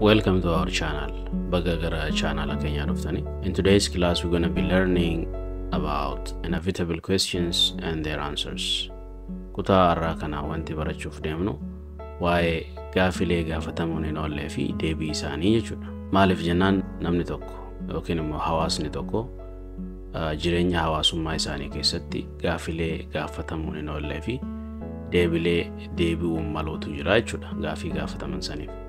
Welcome to our channel, Bagagara channel Kenya Ruftani. In today's class, we're going to be learning about inevitable questions and their answers. Kutaa irraa kana wanti barachuuf deemnu waa'ee gaafilee gaafatamuun hin oollee fi deebii isaanii jechuudha. Maaliif jennaan namni tokko yookiin immoo hawaasni tokko uh, jireenya hawaasummaa isaanii keessatti gaafilee gaafatamuun hin oollee fi deebilee deebi'uun malootu jira jechuudha gaafii gaafataman saniif.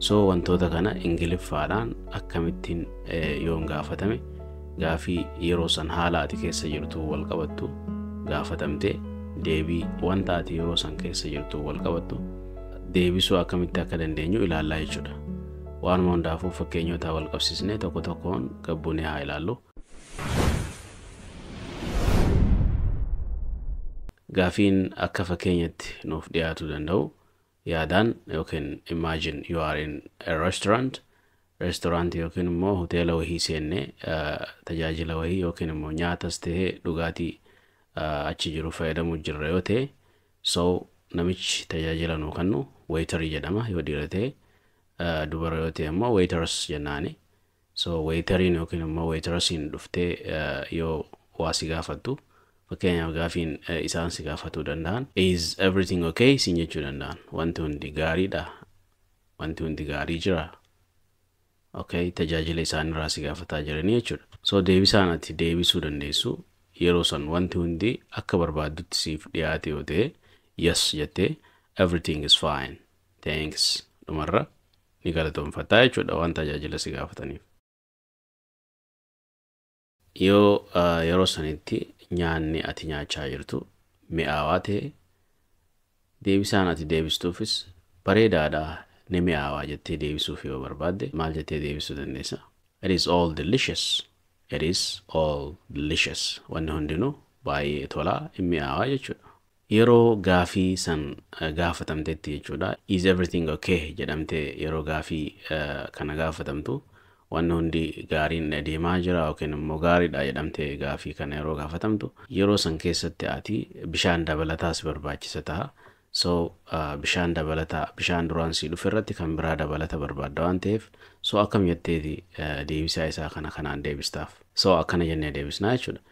soo wantoota kana ingiliffaadhaan akkamittiin eh, yoon gaafatame gaafii yeroo san haalaati keessa jirtu wal qabattu gaafatamtee deebii wanta ati yeroo san keessa jirtu walqabattu deebisuu akkamitti akka dandeenyu ilaallaa jechuudha. waan hundaafuu fakkeenyota wal tokko tokkoon gabbuunee haa ilaallu. Gaafiin akka fakkeenyatti nuuf dhiyaatu danda'u yaadaan yookiin imagine you are in a restaurant yookiin immoo hoteela wahii seennee tajaajila wahii yookiin immoo nyaatas ta'ee dhugaatii achi jiru fayyadamuu jirra yoo ta'e so namichi tajaajila nuu kannu weetarii jedhama yoo dhiira ta'e dubara yoo ta'e immoo weetars jennaani so weetariin yookiin immoo weetarsiin dhuftee yoo waa gaafattu fakkeenyaaf gaafiin eh, isaan si gaafatuu danda'an is everything okay siin jechuu danda'an wanti hundi gaariidha wanti hundi gaarii jira okay tajaajila irraa si gaafataa jiranii jechuudha so deebisaan ati deebisuu dandeessu yeroo san wanti hundi akka barbaaddutti siif dhiyaate yoo ta'e yes jettee everything is fine thanks dhumarra ni galatoonfataa jechuudha waan tajaajila si gaafataniif. Yoo ah, yeroo sanitti nyaanni ati nyaachaa jirtu mi'aawaa ta'e deebisaan ati deebistuufis bareedaadhaa ni mi'aawaa jettee deebisuuf yoo barbaadde maal jettee deebisuu dandeessa. It is all delicious. It is all Wanni hundinuu baay'ee tolaa hin mi'aawaa jechuudha. yeroo gaafii san eh, gaafatamtetti jechuudha is everything okay jedhamtee yeroo gaafii eh, kana gaafatamtu Wanni hundi gaariin adeemaa jira yookiin immoo gaariidha jedhamtee gaafii kana yeroo gaafatamtu yeroo san keessatti ati bishaan dabalataa si barbaachisa ta'a. So uh, bishaan dabalataa bishaan duraan si dhufe irratti kan biraa dabalata barbaadda waan ta'eef so akkam jetteeti uh, deebisaa isaa kana kanaan deebistaaf. So akkana jennee deebisnaa jechuudha.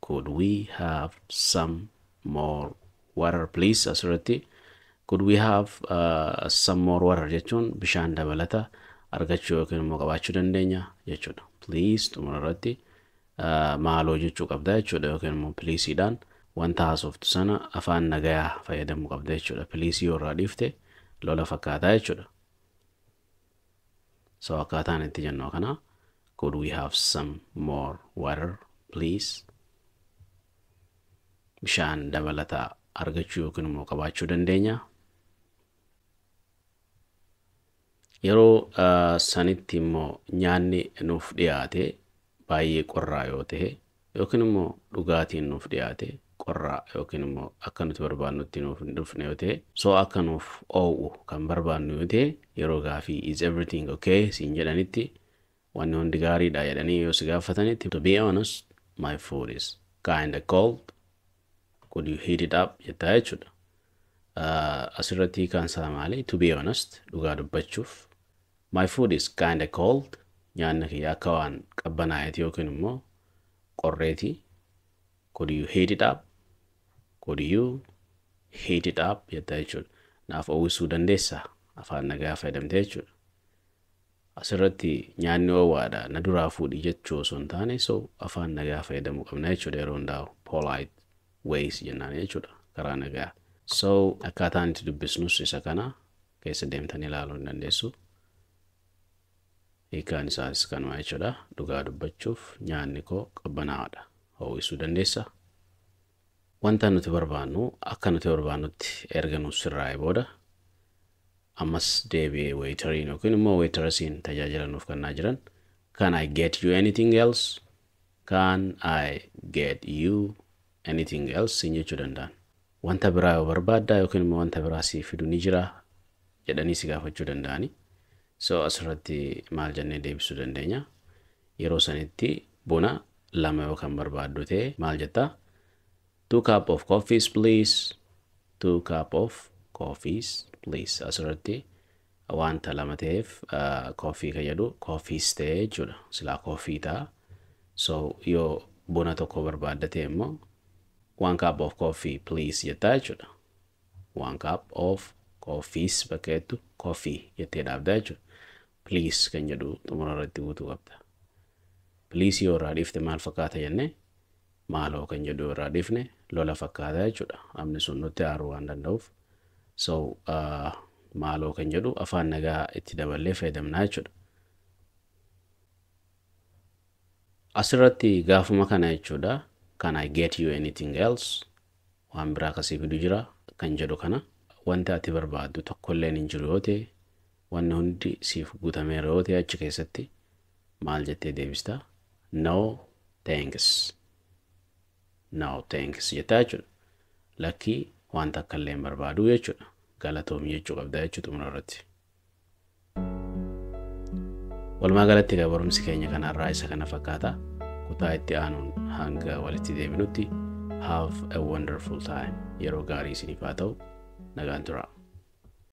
Could could we have uh, some more water jechuun bishaan dabalata argachuu yookiin immoo qabaachuu dandeenya jechuudha. Please xumura irratti maaloo jechuu qabda jechuudha yookiin immoo pleesiidhaan wanta haasoftu sana afaan nagayaa fayyadamuu qabda jechuudha. Pleesii yoorraa dhiifte lola fakkaataa jechuudha. So akkaataan itti jennoo kana could we have some more water please? Bishaan dabalataa argachuu yookiin immoo qabaachuu dandeenya. Yeroo sanitti immoo nyaanni nuuf dhiyaate baay'ee qorraa yoo ta'e yookiin immoo dhugaatiin nuuf dhiyaate qorraa yookiin immoo akka nuti barbaannutti nuuf dhufne yoo ta'e so akka nuuf oowwu kan barbaannu yoo ta'e yeroo gaafii is everything okay siin jedhanitti wanni hundi gaariidha jedhanii yoo si gaafatanitti to be honest my food is kind of cold could you heat it up jettaa jechuudha asirratti kan isaa to be honest dhugaa dubbachuuf My food is kind of cold. Nyaanni kiyya akka waan qabbanaa'eeti yookiin immoo qorreeti. Could you heat it up? Could you heat it up? Jetta jechuudha. Naaf uwwisuu dandeessaa afaan nagaa fayyadamte jechuudha. Asirratti nyaanni oowwaadha na duraa fuudhi osoo hin taane so afaan nagaa fayyadamuu qabnaa jechuudha yeroo hundaa'u polite ways jennaan jechuudha karaa nagaa. So akkaataan itti dubbisnus isa kana keessa deemtanii ilaaluu hin dandeessu. hiikaan isaas kanuma jechuudha. Dhugaa dubbachuuf nyaanni koo dha qabbanaa'aadha. isuu dandeessaa? Wanta nuti barbaannu akka nuti barbaannutti erga nuuf sirraa'ee booda ammas deebi'ee weetariin yookiin immoo weetarasiin tajaajila nuuf kennaa jiran Can I get you anything else? Can I get you anything else? Siin jechuu danda'an. Wanta biraa yoo barbaaddaa yookiin immoo wanta biraa sii fidu ni jiraa jedhanii si gaafachuu danda'anii. So asirratti maal jennee deebisuu dandeenya. Yeroo sanitti buna lama yookaan barbaadu ta'e maal jettaa? Two cup of coffees please. Two cup of coffees please. Asirratti wanta lama ta'eef kooffii uh, kan jedhu kooffiis ta'e jechuudha. Silaa kooffii ta'a. So yoo buna tokko barbaadda ta'e immoo one cup of coffee please jettaa jechuudha. One cup of Koofiis bakka jettu koofii jettee dhaabdaa jechuudha. Pliis kan jedhu xumura irratti guutuu qabda. Pliisii yoo irraa dhiifte maal fakkaata jennee maaloo kan jedhu yoo irraa dhiifne lola fakkaataa jechuudha. Amni sun nutti haaruu waan danda'uuf. So ah, maaloo kan jedhu afaan nagaa itti daballee fayyadamnaa jechuudha. Asirratti gaafama kana jechuudha. Can I get you anything else? Waan biraa kasii fidu jira kan jedhu kana. wanta ati barbaaddu tokkolleen hin jiru yoo ta'e wanni hundi siif guutameera yoo ta'e achi keessatti maal jettee deebista no thanks no thanks jettaa jechuudha lakkii wanta akkallee hin barbaadu jechuudha galatoomii jechuu qabdaa jechuu xumura irratti. Walumaa galatti kana barumsi keenya kanarraa isa kana fakkaata kutaa itti aanuun hanga walitti deebinutti have a wonderful time yeroo gaarii isiniif haa ta'u. 那个 interrupt。